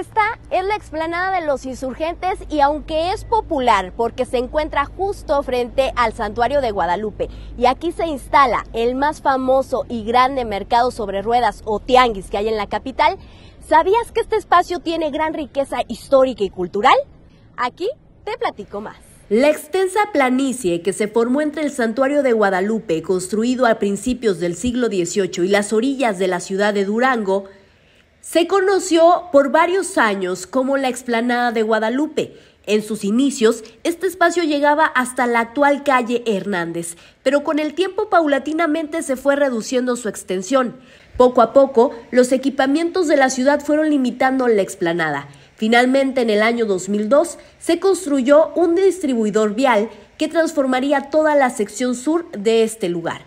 Esta es la explanada de los insurgentes y aunque es popular porque se encuentra justo frente al santuario de Guadalupe y aquí se instala el más famoso y grande mercado sobre ruedas o tianguis que hay en la capital, ¿sabías que este espacio tiene gran riqueza histórica y cultural? Aquí te platico más. La extensa planicie que se formó entre el santuario de Guadalupe, construido a principios del siglo XVIII, y las orillas de la ciudad de Durango, se conoció por varios años como la explanada de Guadalupe. En sus inicios, este espacio llegaba hasta la actual calle Hernández, pero con el tiempo paulatinamente se fue reduciendo su extensión. Poco a poco, los equipamientos de la ciudad fueron limitando la explanada. Finalmente, en el año 2002, se construyó un distribuidor vial que transformaría toda la sección sur de este lugar.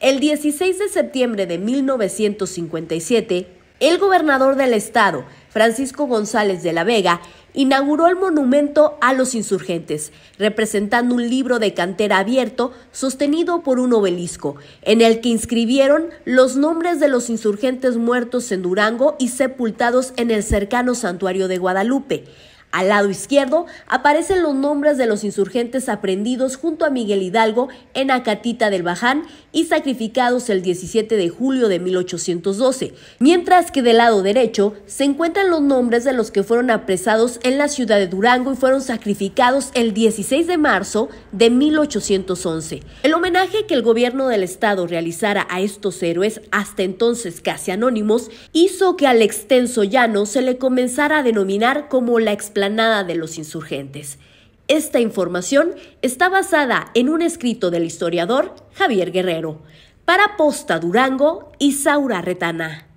El 16 de septiembre de 1957, el gobernador del estado, Francisco González de la Vega, inauguró el monumento a los insurgentes, representando un libro de cantera abierto sostenido por un obelisco, en el que inscribieron los nombres de los insurgentes muertos en Durango y sepultados en el cercano santuario de Guadalupe. Al lado izquierdo aparecen los nombres de los insurgentes aprendidos junto a Miguel Hidalgo en Acatita del Baján y sacrificados el 17 de julio de 1812, mientras que del lado derecho se encuentran los nombres de los que fueron apresados en la ciudad de Durango y fueron sacrificados el 16 de marzo de 1811. El homenaje que el gobierno del estado realizara a estos héroes, hasta entonces casi anónimos, hizo que al extenso llano se le comenzara a denominar como la explanada de los insurgentes. Esta información está basada en un escrito del historiador Javier Guerrero para Posta Durango y Saura Retana.